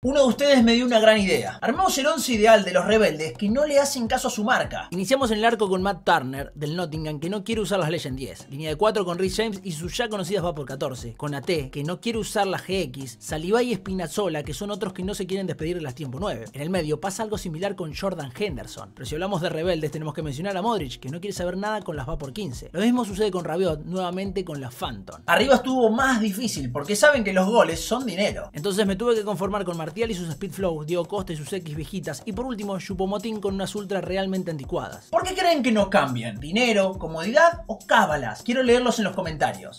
Uno de ustedes me dio una gran idea. Armamos el once ideal de los rebeldes que no le hacen caso a su marca. Iniciamos en el arco con Matt Turner del Nottingham que no quiere usar las Legend 10. Línea de 4 con Rhys James y sus ya conocidas va por 14. Con AT que no quiere usar las GX. Saliba y Spinazzola que son otros que no se quieren despedir de las tiempo 9. En el medio pasa algo similar con Jordan Henderson. Pero si hablamos de rebeldes tenemos que mencionar a Modric que no quiere saber nada con las va por 15. Lo mismo sucede con Rabiot nuevamente con las Phantom. Arriba estuvo más difícil porque saben que los goles son dinero. Entonces me tuve que conformar con Marcelo y sus speed flows, Diego y sus X viejitas y por último Chupomotín con unas ultras realmente anticuadas. ¿Por qué creen que no cambian? ¿Dinero, comodidad o cábalas? Quiero leerlos en los comentarios.